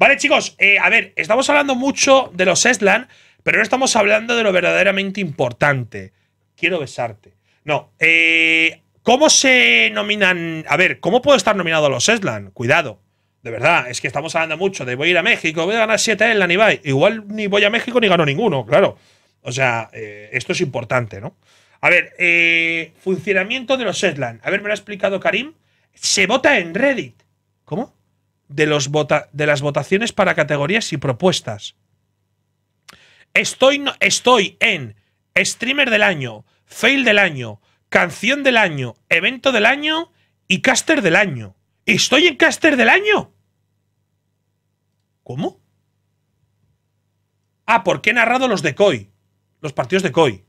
Vale, chicos, eh, a ver, estamos hablando mucho de los Eslan, pero no estamos hablando de lo verdaderamente importante. Quiero besarte. No, eh, ¿cómo se nominan? A ver, ¿cómo puedo estar nominado a los Eslan? Cuidado. De verdad, es que estamos hablando mucho de voy a ir a México, voy a ganar 7 en la Nibai. Igual ni voy a México ni gano ninguno, claro. O sea, eh, esto es importante, ¿no? A ver, funcionamiento de los Eslan. A ver, me lo ha explicado Karim. Se vota en Reddit. ¿Cómo? de, los de las votaciones para categorías y propuestas. Estoy, estoy en Streamer del Año, Fail del Año, Canción del Año, Evento del Año y Caster del Año. ¿Y estoy en Caster del Año? ¿Cómo? Ah, porque he narrado los de COI. Los partidos de COI.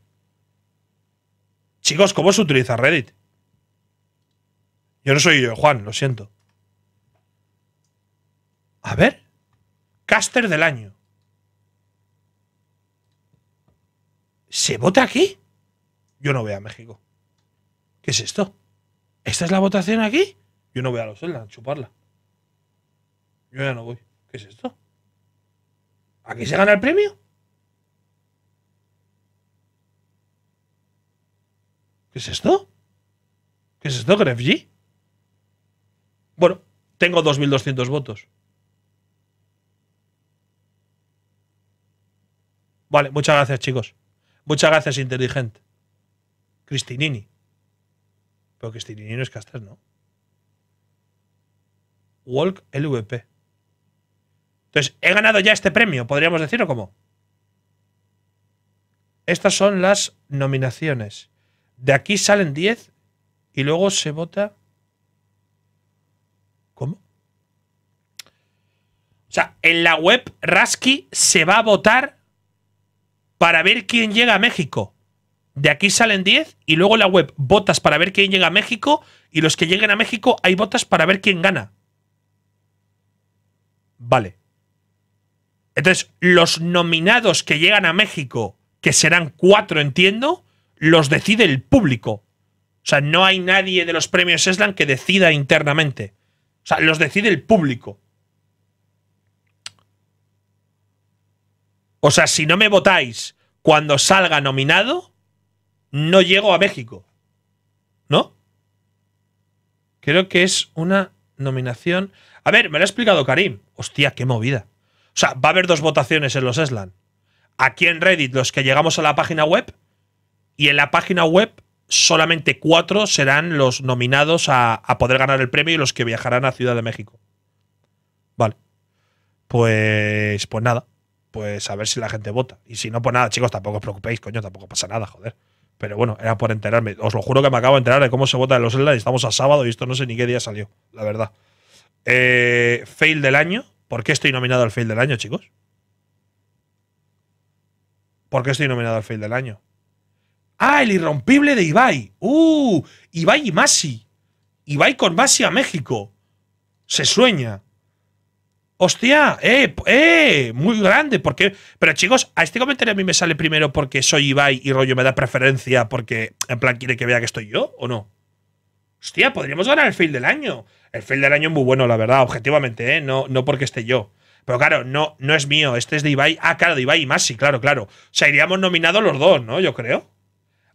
Chicos, ¿cómo se utiliza Reddit? Yo no soy yo, Juan, lo siento. A ver. Caster del año. ¿Se vota aquí? Yo no voy a México. ¿Qué es esto? ¿Esta es la votación aquí? Yo no voy a los a chuparla. Yo ya no voy. ¿Qué es esto? ¿Aquí se gana el premio? ¿Qué es esto? ¿Qué es esto, Grefji? Bueno, tengo 2.200 votos. Vale, muchas gracias, chicos. Muchas gracias, inteligente. Cristinini. Pero Cristinini no es castas, ¿no? Walk LVP. Entonces, he ganado ya este premio, podríamos decirlo como. Estas son las nominaciones. De aquí salen 10 y luego se vota. ¿Cómo? O sea, en la web Rasky se va a votar para ver quién llega a México. De aquí salen 10 y luego la web votas para ver quién llega a México y los que lleguen a México hay votas para ver quién gana. Vale. Entonces, los nominados que llegan a México, que serán cuatro, entiendo, los decide el público. O sea, no hay nadie de los premios Eslan que decida internamente. O sea, los decide el público. O sea, si no me votáis cuando salga nominado, no llego a México. ¿No? Creo que es una nominación. A ver, me lo ha explicado Karim. Hostia, qué movida. O sea, va a haber dos votaciones en los Eslan. Aquí en Reddit, los que llegamos a la página web, y en la página web solamente cuatro serán los nominados a, a, poder ganar el premio y los que viajarán a Ciudad de México. Vale. Pues, pues nada pues a ver si la gente vota. Y si no, pues nada, chicos, tampoco os preocupéis, coño, tampoco pasa nada, joder. Pero bueno, era por enterarme. Os lo juro que me acabo de enterar de cómo se vota en los y Estamos a sábado y esto no sé ni qué día salió, la verdad. Eh, fail del año. ¿Por qué estoy nominado al fail del año, chicos? ¿Por qué estoy nominado al fail del año? Ah, el irrompible de Ibai. Uh, Ibai y Masi. Ibai con Masi a México. Se sueña. ¡Hostia! ¡Eh! ¡Eh! Muy grande. Porque. Pero chicos, a este comentario a mí me sale primero porque soy Ibai y rollo me da preferencia porque en plan quiere que vea que estoy yo o no. Hostia, podríamos ganar el fail del año. El fail del año es muy bueno, la verdad, objetivamente, ¿eh? No, no porque esté yo. Pero claro, no, no es mío, este es de Ibai. Ah, claro, de Ibai y Masi, claro, claro. O sea, iríamos nominados los dos, ¿no? Yo creo.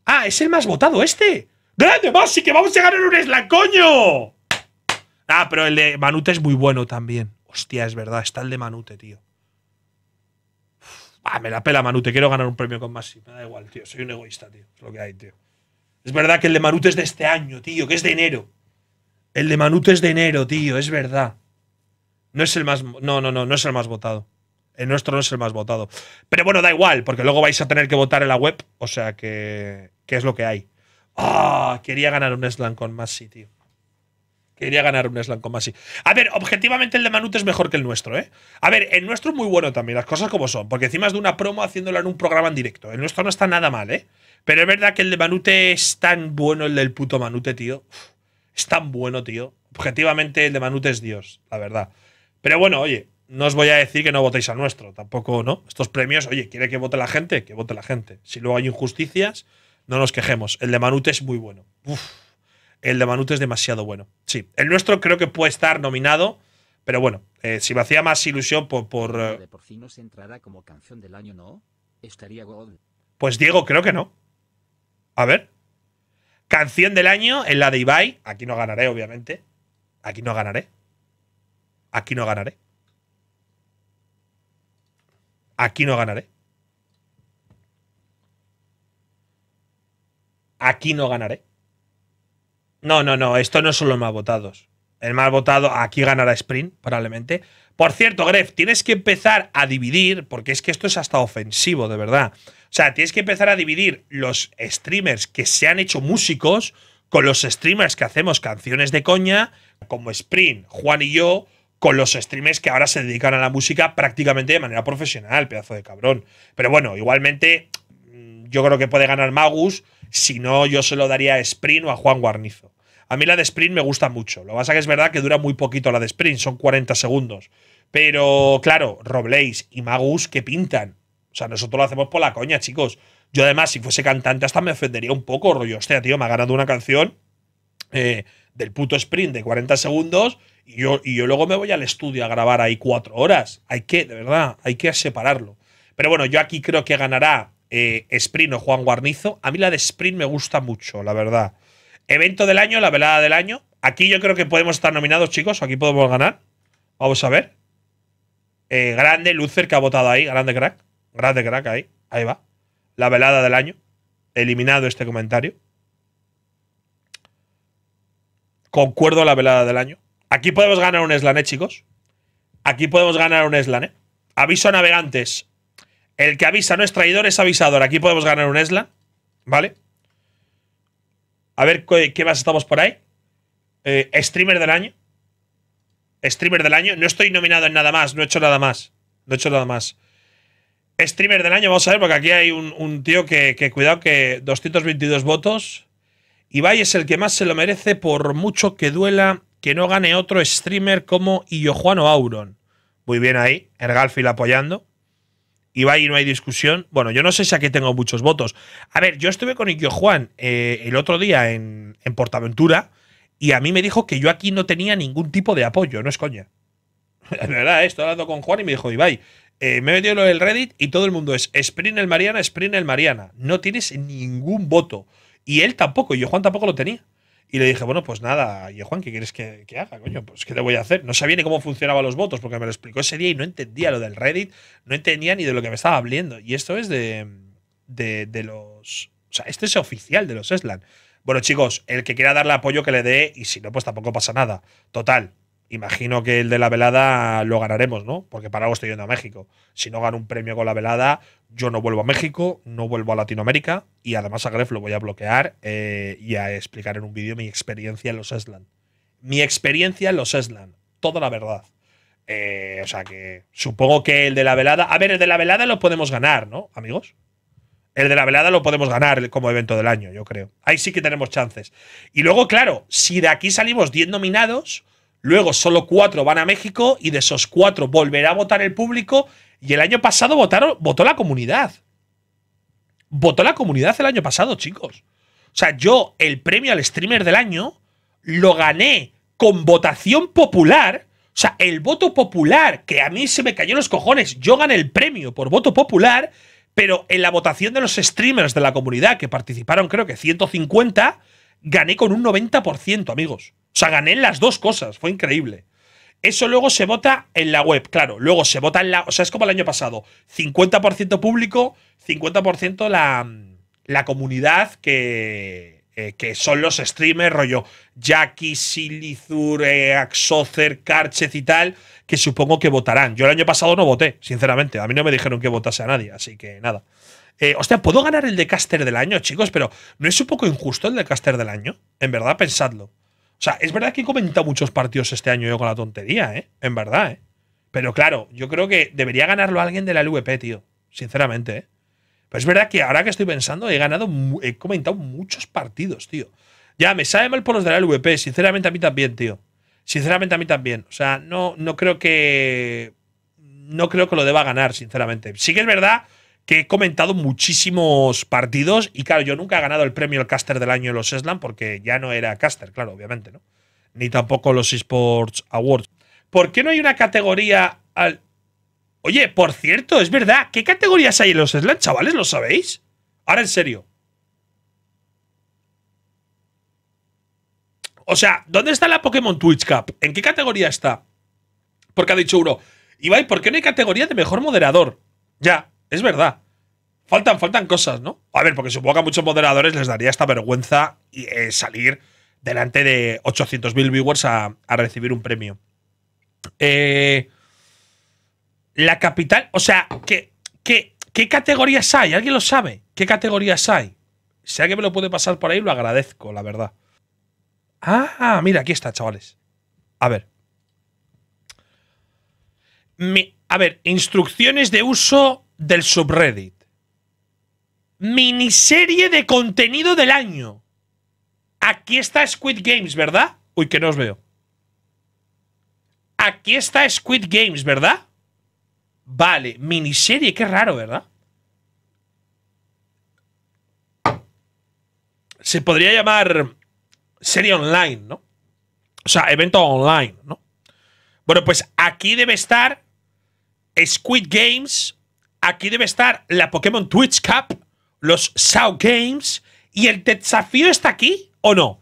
Ah, es el más votado este. ¡Grande, Masi, que vamos a ganar un Slack, coño! Ah, pero el de Manute es muy bueno también. Hostia, es verdad, está el de Manute, tío. me la pela Manute, quiero ganar un premio con Massi. Me da igual, tío. Soy un egoísta, tío. Es lo que hay, tío. Es verdad que el de Manute es de este año, tío, que es de enero. El de Manute es de enero, tío, es verdad. No es el más. No, no, no, no es el más votado. El nuestro no es el más votado. Pero bueno, da igual, porque luego vais a tener que votar en la web. O sea que. ¿Qué es lo que hay? ¡Ah! quería ganar un slam con más tío. Quería ganar un slam con Masi. A ver, objetivamente el de Manute es mejor que el nuestro, ¿eh? A ver, el nuestro es muy bueno también, las cosas como son. Porque encima es de una promo haciéndola en un programa en directo. El nuestro no está nada mal, ¿eh? Pero es verdad que el de Manute es tan bueno, el del puto Manute, tío. es tan bueno, tío. Objetivamente el de Manute es Dios, la verdad. Pero bueno, oye, no os voy a decir que no votéis al nuestro. Tampoco, ¿no? Estos premios, oye, ¿quiere que vote la gente? Que vote la gente. Si luego hay injusticias, no nos quejemos. El de Manute es muy bueno. Uf. El de Manute es demasiado bueno. Sí, el nuestro creo que puede estar nominado, pero bueno, eh, si me hacía más ilusión por. por fin eh, se entrará como canción del año, ¿no? Estaría Pues Diego, creo que no. A ver. Canción del año en la de Ibai. Aquí no ganaré, obviamente. Aquí no ganaré. Aquí no ganaré. Aquí no ganaré. Aquí no ganaré. No, no, no, esto no son los más votados. El más votado, aquí ganará Sprint, probablemente. Por cierto, Gref, tienes que empezar a dividir, porque es que esto es hasta ofensivo, de verdad. O sea, tienes que empezar a dividir los streamers que se han hecho músicos con los streamers que hacemos canciones de coña, como Sprint, Juan y yo, con los streamers que ahora se dedican a la música prácticamente de manera profesional, pedazo de cabrón. Pero bueno, igualmente mm, yo creo que puede ganar Magus, si no yo se lo daría a Sprint o a Juan Guarnizo. A mí la de sprint me gusta mucho. Lo que pasa que es verdad que dura muy poquito la de sprint, son 40 segundos. Pero claro, Robles y Magus, que pintan? O sea, nosotros lo hacemos por la coña, chicos. Yo además, si fuese cantante, hasta me ofendería un poco, rollo. Hostia, tío, me ha ganado una canción eh, del puto sprint de 40 segundos y yo, luego me voy al estudio a grabar ahí cuatro horas. Hay que, de verdad, hay que separarlo. Pero bueno, yo aquí creo que ganará eh, Sprint o Juan Guarnizo. A mí la de Sprint me gusta mucho, la verdad. Evento del año, la velada del año. Aquí yo creo que podemos estar nominados, chicos. Aquí podemos ganar. Vamos a ver. Eh, grande Lucer que ha votado ahí. Grande crack. Grande crack ahí. Ahí va. La velada del año. Eliminado este comentario. Concuerdo la velada del año. Aquí podemos ganar un eh, chicos. Aquí podemos ganar un eh. Aviso a navegantes. El que avisa no es traidor, es avisador. Aquí podemos ganar un Eslan. ¿Vale? A ver qué más estamos por ahí. Eh, streamer del año. Streamer del año. No estoy nominado en nada más, no he hecho nada más. No he hecho nada más. Streamer del año, vamos a ver, porque aquí hay un, tío que, cuidado, que 222 votos. Ibai es el que más se lo merece, por mucho que duela que no gane otro streamer como Juan o Auron. Muy bien ahí, Ergalfil apoyando y no hay discusión. Bueno, yo no sé si aquí tengo muchos votos. A ver, yo estuve con Iquio Juan eh, el otro día en, Portaventura y a mí me dijo que yo aquí no tenía ningún tipo de apoyo, no es coña. De verdad, eh, estoy hablando con Juan y me dijo, Ibai, eh, me he metido lo Reddit y todo el mundo es sprint el Mariana, sprint el Mariana. No tienes ningún voto. Y él tampoco, y yo Juan tampoco lo tenía. Y le dije, bueno, pues nada, y Juan, ¿qué quieres que, haga? Coño, pues ¿qué te voy a hacer? No sabía ni cómo funcionaban los votos, porque me lo explicó ese día y no entendía lo del Reddit, no entendía ni de lo que me estaba hablando. Y esto es de, de, de los. O sea, este es oficial de los Eslan. Bueno, chicos, el que quiera darle apoyo que le dé, y si no, pues tampoco pasa nada. Total, imagino que el de la velada lo ganaremos, ¿no? Porque para algo estoy yendo a México. Si no gano un premio con la velada, yo no vuelvo a México, no vuelvo a Latinoamérica y además a Gref lo voy a bloquear eh, y a explicar en un vídeo mi experiencia en los Eslan. Mi experiencia en los Eslan. Toda la verdad. Eh, o sea que supongo que el de la velada. A ver, el de la velada lo podemos ganar, ¿no, amigos? El de la velada lo podemos ganar como evento del año, yo creo. Ahí sí que tenemos chances. Y luego, claro, si de aquí salimos 10 nominados, Luego solo cuatro van a México y de esos cuatro volverá a votar el público. Y el año pasado votaron, votó la comunidad. Votó la comunidad el año pasado, chicos. O sea, yo el premio al streamer del año lo gané con votación popular. O sea, el voto popular, que a mí se me cayó en los cojones, yo gané el premio por voto popular, pero en la votación de los streamers de la comunidad, que participaron creo que 150, gané con un 90%, amigos. O sea, gané en las dos cosas, fue increíble. Eso luego se vota en la web, claro. Luego se vota en la. O sea, es como el año pasado: 50% público, 50% la, la comunidad que, eh, que son los streamers, rollo Jackie, Silizure, eh, Axocer, Karchez y tal, que supongo que votarán. Yo el año pasado no voté, sinceramente. A mí no me dijeron que votase a nadie, así que nada. O eh, hostia, ¿puedo ganar el de caster del año, chicos? Pero ¿no es un poco injusto el de caster del año? En verdad, pensadlo. O sea, es verdad que he comentado muchos partidos este año yo con la tontería, ¿eh? En verdad, ¿eh? Pero claro, yo creo que debería ganarlo alguien de la LVP, tío. Sinceramente, ¿eh? Pero es verdad que ahora que estoy pensando, he ganado, he comentado muchos partidos, tío. Ya, me sabe mal por los de la LVP, sinceramente a mí también, tío. Sinceramente a mí también. O sea, no, no creo que. No creo que lo deba ganar, sinceramente. Sí que es verdad que he comentado muchísimos partidos y claro, yo nunca he ganado el premio al caster del año en los Slam, porque ya no era caster, claro, obviamente, ¿no? Ni tampoco los eSports Awards. ¿Por qué no hay una categoría al... Oye, por cierto, es verdad, ¿qué categorías hay en los Slam, chavales? ¿Lo sabéis? Ahora en serio. O sea, ¿dónde está la Pokémon Twitch Cup? ¿En qué categoría está? Porque ha dicho uno, Ibai, ¿por qué no hay categoría de mejor moderador? Ya, es verdad. Faltan, faltan cosas, ¿no? A ver, porque supongo que a muchos moderadores les daría esta vergüenza eh, salir delante de 800.000 viewers a, a, recibir un premio. Eh, la capital, o sea, ¿qué, qué, qué categorías hay? ¿Alguien lo sabe? ¿Qué categorías hay? Si alguien me lo puede pasar por ahí, lo agradezco, la verdad. Ah, mira, aquí está, chavales. A ver. a ver, instrucciones de uso del subreddit. Miniserie de contenido del año. Aquí está Squid Games, ¿verdad? Uy, que no os veo. Aquí está Squid Games, ¿verdad? Vale, miniserie, qué raro, ¿verdad? Se podría llamar serie online, ¿no? O sea, evento online, ¿no? Bueno, pues aquí debe estar Squid Games aquí debe estar la Pokémon Twitch Cup, los Sao Games, y el desafío está aquí, ¿o no?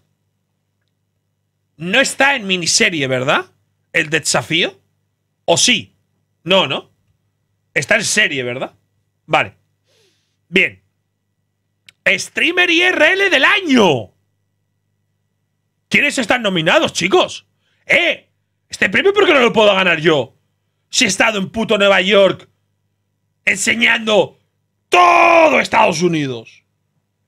No está en miniserie, ¿verdad? ¿El desafío? ¿O sí? No, ¿no? Está en serie, ¿verdad? Vale. Bien. Streamer IRL del año. ¿Quiénes están nominados, chicos? ¡Eh! Este premio, ¿por qué no lo puedo ganar yo? Si he estado en puto Nueva York enseñando todo Estados Unidos.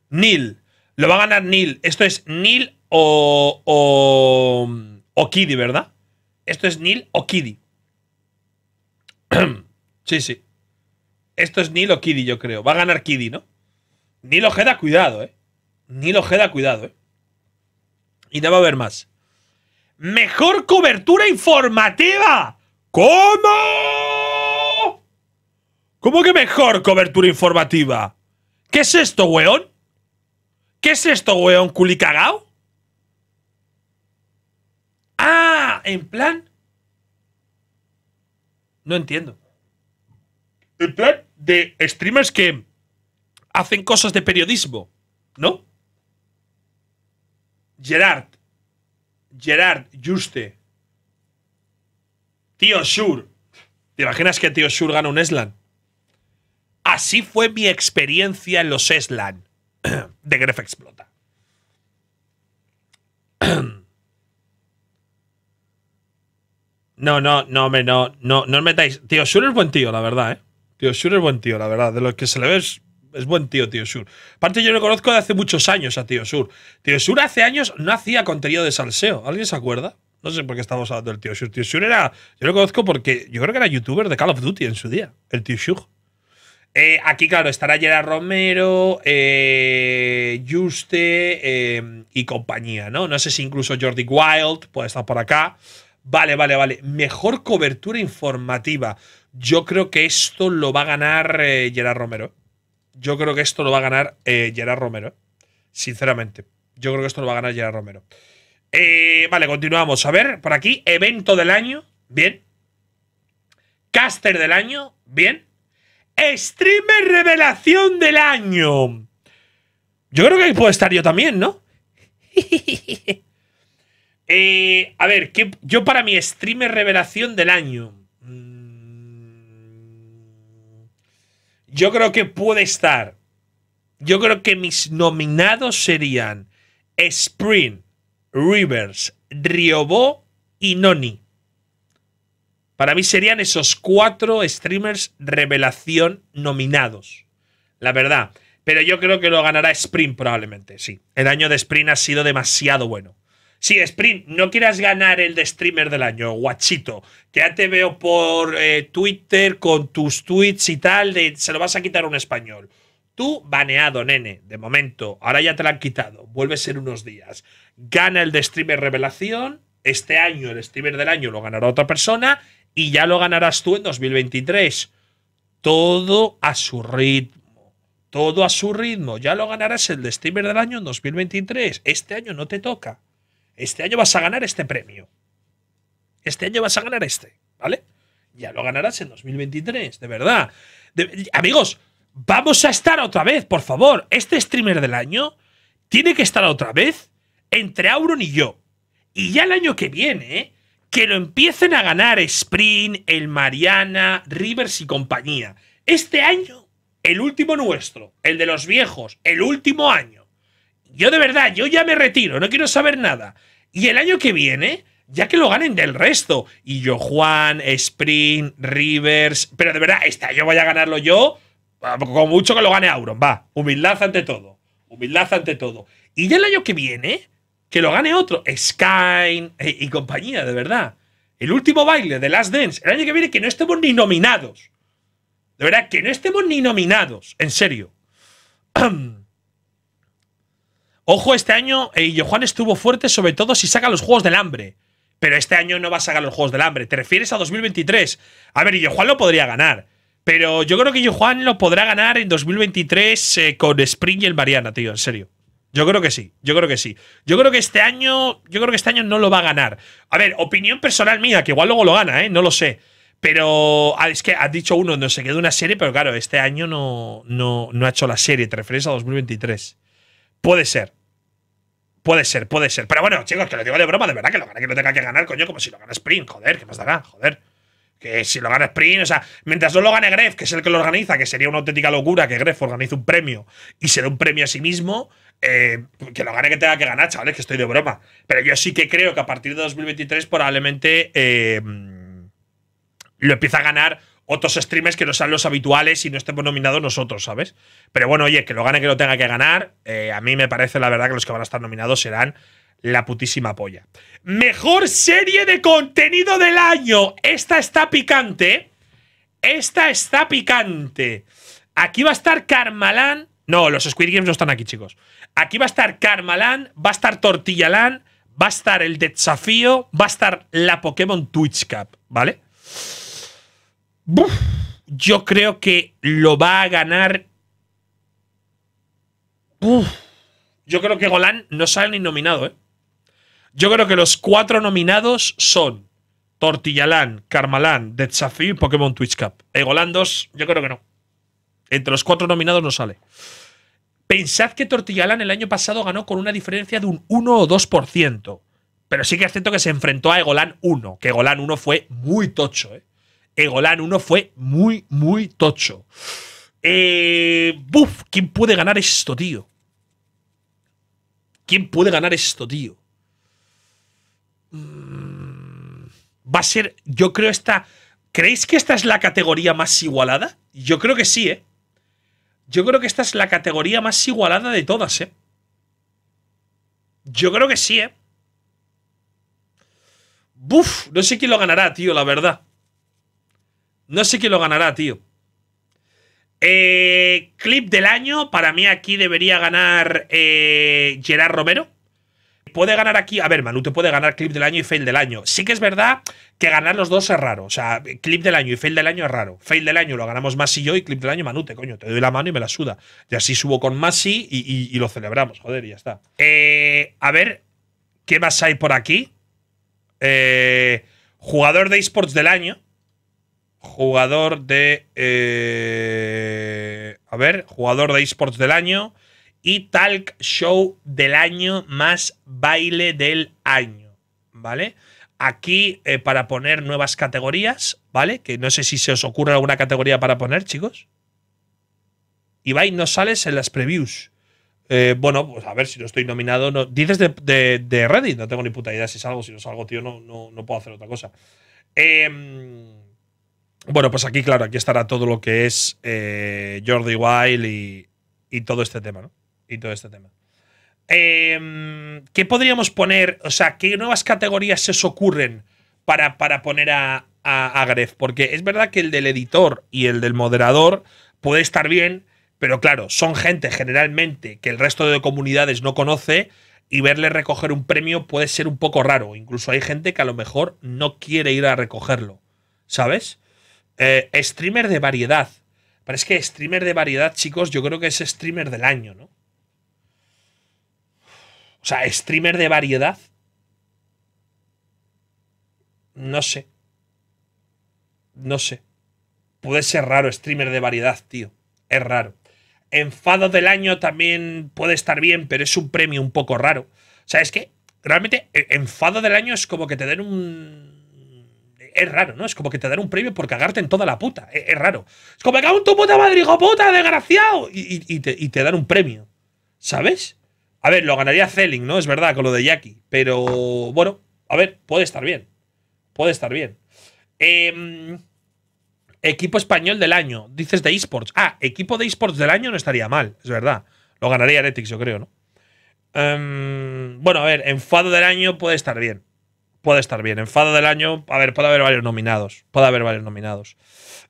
Neil. Lo va a ganar Neil. Esto es Neil o, o, o Kiddy, ¿verdad? Esto es Neil o Kiddy. sí, sí. Esto es Neil o Kiddy, yo creo. Va a ganar Kiddy, ¿no? Neil Ojeda, cuidado, ¿eh? Neil Ojeda, cuidado, ¿eh? Y no va a haber más. Mejor cobertura informativa. ¿Cómo? ¿Cómo que mejor cobertura informativa? ¿Qué es esto, weón? ¿Qué es esto, weón? ¿Culicagao? Ah, en plan. No entiendo. En plan de streamers que hacen cosas de periodismo, ¿no? Gerard. Gerard, Juste. Tío Sur. ¿Te imaginas que Tío Sur gana un Eslan? Así fue mi experiencia en los SLAN de Gref Explota. No, no, no, hombre, no, no, no os metáis. Tío sur es buen tío, la verdad, eh. Tío sur es buen tío, la verdad. De lo que se le ve es, buen tío, tío sur Aparte, yo lo conozco de hace muchos años a Tío sur Tío sur hace años no hacía contenido de salseo. ¿Alguien se acuerda? No sé por qué estamos hablando del tío sur Tío sur era. Yo lo conozco porque yo creo que era youtuber de Call of Duty en su día, el tío sur eh, aquí, claro, estará Gerard Romero, eh, Juste eh, y compañía, ¿no? No sé si incluso Jordi Wild puede estar por acá. Vale, vale, vale. Mejor cobertura informativa. Yo creo que esto lo va a ganar Gerard Romero. Yo creo que esto lo va a ganar Gerard Romero. Sinceramente. Yo creo que esto lo va a ganar Gerard Romero. vale, continuamos. A ver, por aquí, evento del año. Bien. Caster del año. Bien. Streamer revelación del año. Yo creo que ahí estar yo también, ¿no? eh, a ver, yo para mi streamer revelación del año. Mm, yo creo que puede estar. Yo creo que mis nominados serían Sprint, Rivers, Riobo y Noni. Para mí serían esos cuatro streamers revelación nominados. La verdad. Pero yo creo que lo ganará Sprint probablemente, sí. El año de Sprint ha sido demasiado bueno. Sí, Sprint, no quieras ganar el de streamer del año, guachito. ya te veo por eh, Twitter con tus tweets y tal, se lo vas a quitar a un español. Tú baneado, nene, de momento. Ahora ya te lo han quitado. Vuelve a ser unos días. Gana el de streamer revelación. Este año el streamer del año lo ganará otra persona y ya lo ganarás tú en 2023. Todo a su ritmo. Todo a su ritmo. Ya lo ganarás el streamer del año en 2023. Este año no te toca. Este año vas a ganar este premio. Este año vas a ganar este, ¿vale? Ya lo ganarás en 2023, de verdad. amigos, vamos a estar otra vez, por favor. Este streamer del año tiene que estar otra vez entre Auron y yo. Y ya el año que viene, ¿eh? que lo empiecen a ganar Sprint, el Mariana, Rivers y compañía. Este año, el último nuestro, el de los viejos, el último año. Yo de verdad, yo ya me retiro, no quiero saber nada. Y el año que viene, ya que lo ganen del resto. Y yo, Juan, Sprint, Rivers. Pero de verdad, este año voy a ganarlo yo, ah, con mucho que lo gane Auron. Va, humildad ante todo. Humildad ante todo. Y ya el año que viene, que lo gane otro. Skyne eh, y compañía, de verdad. El último baile de Last Dance, el año que viene, que no estemos ni nominados. De verdad, que no estemos ni nominados, en serio. Ojo, este año eh, Juan estuvo fuerte, sobre todo si saca los juegos del hambre. Pero este año no va a sacar los juegos del hambre. ¿Te refieres a 2023? A ver, Juan lo podría ganar. Pero yo creo que Juan lo podrá ganar en 2023 eh, con Spring y el Mariana, tío, en serio. Yo creo que sí, yo creo que sí. Yo creo que este año, yo creo que este año no lo va a ganar. A ver, opinión personal mía, que igual luego lo gana, ¿eh? No lo sé. Pero ah, es que has dicho uno, no se quedó una serie, pero claro, este año no, no, ha hecho la serie, te refieres a 2023. Puede ser. Puede ser, puede ser. Pero bueno, chicos, que lo digo de broma, de verdad que lo gana, que no tenga que ganar, coño, como si lo gana Sprint, joder, que más joder. Que si lo gana Sprint, o sea, mientras no lo gane Gref, que es el que lo organiza, que sería una auténtica locura que Gref organice un premio y se dé un premio a sí mismo, eh, que lo gane que tenga que ganar, chavales, que estoy de broma. Pero yo sí que creo que a partir de 2023 probablemente eh, lo empieza a ganar otros streamers que no sean los habituales y no estemos nominados nosotros, ¿sabes? Pero bueno, oye, que lo gane que lo tenga que ganar. Eh, a mí me parece, la verdad, que los que van a estar nominados serán la putísima polla. Mejor serie de contenido del año. Esta está picante. Esta está picante. Aquí va a estar Carmalán. No, los Squid Games no están aquí, chicos. Aquí va a estar Carmalan, va a estar Tortillalán, va a estar el desafío, va a estar la Pokémon Twitch Cup, ¿vale? yo creo que lo va a ganar. yo creo que Golan no sale ni nominado, ¿eh? Yo creo que los cuatro nominados son Tortillalán, Carmalán, Desafío y Pokémon Twitch Cup. Eh, Golan 2, yo creo que no. Entre los cuatro nominados no sale. Pensad que Tortillalán el año pasado ganó con una diferencia de un 1 o 2%. Pero sí que es cierto que se enfrentó a Egolán 1, que Egolán 1 fue muy tocho. ¿eh? Egolán 1 fue muy, muy tocho. Eh, buf, ¿quién puede ganar esto, tío? ¿Quién puede ganar esto, tío? Mm, va a ser, yo creo esta... ¿Creéis que esta es la categoría más igualada? Yo creo que sí, ¿eh? Yo creo que esta es la categoría más igualada de todas, ¿eh? Yo creo que sí, ¿eh? Buf, no sé quién lo ganará, tío, la verdad. No sé quién lo ganará, tío. Eh, clip del año, para mí aquí debería ganar eh, Gerard Romero puede ganar aquí, a ver, Manu te puede ganar clip del año y fail del año. Sí que es verdad que ganar los dos es raro. O sea, clip del año y fail del año es raro. Fail del año lo ganamos Masi y yo y clip del año Manute, coño, te doy la mano y me la suda. Y así subo con Masi y, y, lo celebramos, joder, y ya está. Eh, a ver, ¿qué más hay por aquí? Eh, jugador de esports del año. Jugador de... Eh, a ver, jugador de esports del año y Talk Show del año más baile del año, ¿vale? Aquí eh, para poner nuevas categorías, ¿vale? Que no sé si se os ocurre alguna categoría para poner, chicos. y Ibai, no sales en las previews. Eh, bueno, pues a ver si no estoy nominado. Dices de, Reddit, no tengo ni puta idea si salgo, si no salgo, tío, no, no, puedo hacer otra cosa. Em, bueno, pues aquí, claro, aquí estará todo lo que es eh, Jordi Wild y todo este tema, ¿no? y todo este tema. Em, ¿Qué podríamos poner? O sea, ¿qué nuevas categorías se os ocurren para, poner a, a, Gref? Porque es verdad que el del editor y el del moderador puede estar bien, pero claro, son gente generalmente que el resto de comunidades no conoce y verle recoger un premio puede ser un poco raro. Incluso hay gente que a lo mejor no quiere ir a recogerlo, ¿sabes? Eh, streamer de variedad. Pero es que streamer de variedad, chicos, yo creo que es streamer del año, ¿no? O sea, streamer de variedad. No sé. No sé. Puede ser raro, streamer de variedad, tío. Es raro. Enfado del año también puede estar bien, pero es un premio un poco raro. O sea, es que realmente e, enfado del año es como que te den un. Es raro, ¿no? Es como que te dan un premio por cagarte en toda la puta. E, es, raro. Es como que cago en tu puta madre, puta, desgraciado. Y, te, y te dan un premio. ¿Sabes? A ver, lo ganaría Zelling, ¿no? Es verdad, con lo de Jackie. Pero bueno, a ver, puede estar bien. Puede estar bien. Em, equipo español del año. Dices de esports. Ah, equipo de esports del año no estaría mal, es verdad. Lo ganaría Heretics, yo creo, ¿no? Em, bueno, a ver, enfado del año puede estar bien. Puede estar bien. Enfado del año, a ver, puede haber varios nominados. Puede haber varios nominados.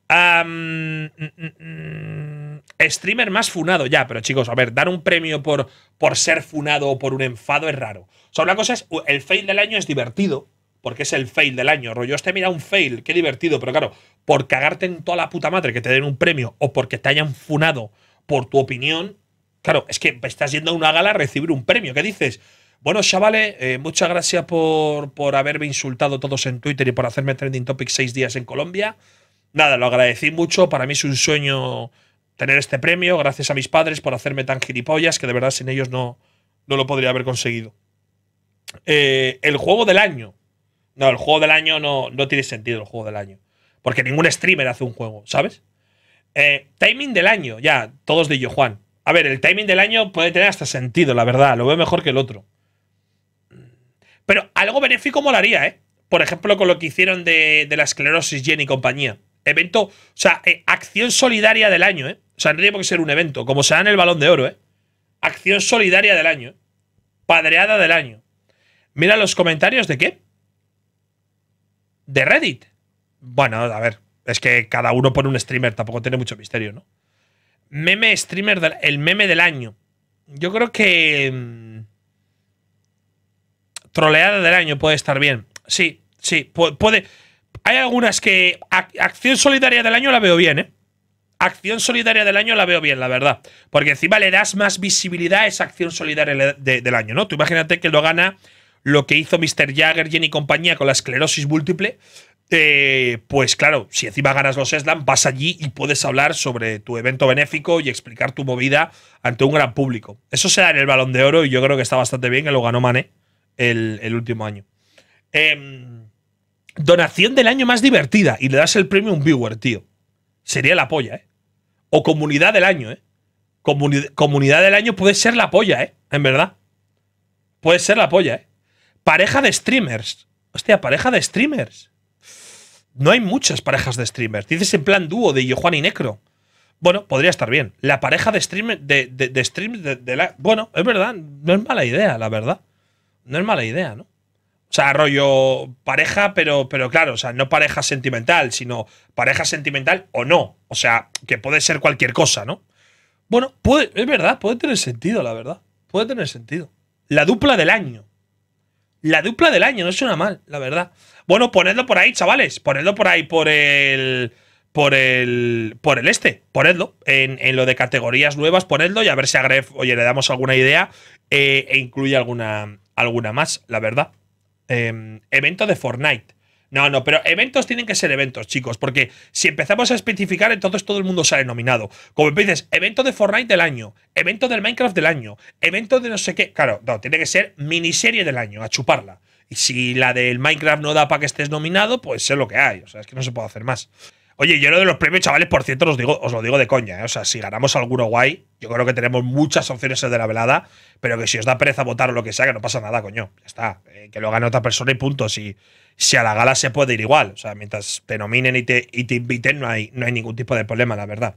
Mm, mm, mm. Mm, streamer más funado ya, pero chicos, a ver, dar un premio por, por ser funado o por un enfado es raro. O sea, una cosa es, el fail del año es divertido, porque es el fail del año. Rollo, este mira un fail, qué divertido, pero claro, por cagarte en toda la puta madre que te den un premio o porque te hayan funado por tu opinión, claro, es que estás yendo a una gala a recibir un premio. ¿Qué dices? Bueno, chavales, eh, muchas gracias por, por haberme insultado todos en Twitter y por hacerme trending topic seis días en Colombia. Nada, lo agradecí mucho. Para mí es un sueño tener este premio, gracias a mis padres por hacerme tan gilipollas, que de verdad sin ellos no, no lo podría haber conseguido. Eh, el juego del año. No, el juego del año no, tiene sentido, el juego del año. Porque ningún streamer hace un juego, ¿sabes? Eh, timing del año, ya, todos de Juan. A ver, el timing del año puede tener hasta sentido, la verdad. Lo veo mejor que el otro. Pero algo benéfico molaría, ¿eh? Por ejemplo, con lo que hicieron de, la esclerosis Jenny y compañía. Evento, o sea, eh, acción solidaria del año, ¿eh? O sea, tiene ser un evento. Como se en el balón de oro, ¿eh? Acción solidaria del año. Padreada del año. Mira los comentarios de qué? De Reddit. Bueno, a ver. Es que cada uno pone un streamer. Tampoco tiene mucho misterio, ¿no? Meme streamer. Del, el meme del año. Yo creo que. Mm, troleada del año puede estar bien. Sí, sí. Puede. Hay algunas que. Acción solidaria del año la veo bien, ¿eh? acción solidaria del año la veo bien, la verdad. Porque encima le das más visibilidad a esa acción solidaria del año, ¿no? Tú imagínate que lo gana lo que hizo Mr. Jagger, Jenny y compañía con la esclerosis múltiple. Eh, pues claro, si encima ganas los Slam, vas allí y puedes hablar sobre tu evento benéfico y explicar tu movida ante un gran público. Eso se da en el balón de oro y yo creo que está bastante bien que lo ganó Mané el, el último año. Em, donación del año más divertida y le das el premium viewer, tío sería la polla, ¿eh? O comunidad del año, ¿eh? comunidad del año puede ser la polla, ¿eh? En verdad. Puede ser la polla, ¿eh? Pareja de streamers. Hostia, pareja de streamers. No hay muchas parejas de streamers. Dices en plan dúo de Johan y Necro. Bueno, podría estar bien. La pareja de streamers de, de, de la... Bueno, es verdad. No es mala idea, la verdad. No es mala idea, ¿no? O sea, rollo pareja, pero, pero claro, o sea, no pareja sentimental, sino pareja sentimental o no. O sea, que puede ser cualquier cosa, ¿no? Bueno, es verdad, puede tener sentido, la verdad. Puede tener sentido. La dupla del año. La dupla del año, no suena mal, la verdad. Bueno, ponedlo por ahí, chavales. Ponedlo por ahí, por el. Por el. Por el este. Ponedlo. En, en lo de categorías nuevas, ponedlo y a ver si a Gref, oye, le damos alguna idea eh, e incluye alguna, alguna más, la verdad eh, em, evento de Fortnite. No, no, pero eventos tienen que ser eventos, chicos, porque si empezamos a especificar, entonces todo el mundo sale nominado. Como dices, evento de Fortnite del año, evento del Minecraft del año, evento de no sé qué. Claro, no, tiene que ser miniserie del año, a chuparla. Y si la del Minecraft no da para que estés nominado, pues sé lo que hay. O sea, es que no se puede hacer más. Oye, yo lo de los premios, chavales, por cierto, os, digo, os lo digo de coña. ¿eh? O sea, si ganamos alguno guay, yo creo que tenemos muchas opciones de la velada, pero que si os da pereza votar o lo que sea, que no pasa nada, coño. Ya está. Eh, que lo gane otra persona y punto. Si, si a la gala se puede ir igual. O sea, mientras te nominen y te, y te inviten, no hay, no hay ningún tipo de problema, la verdad.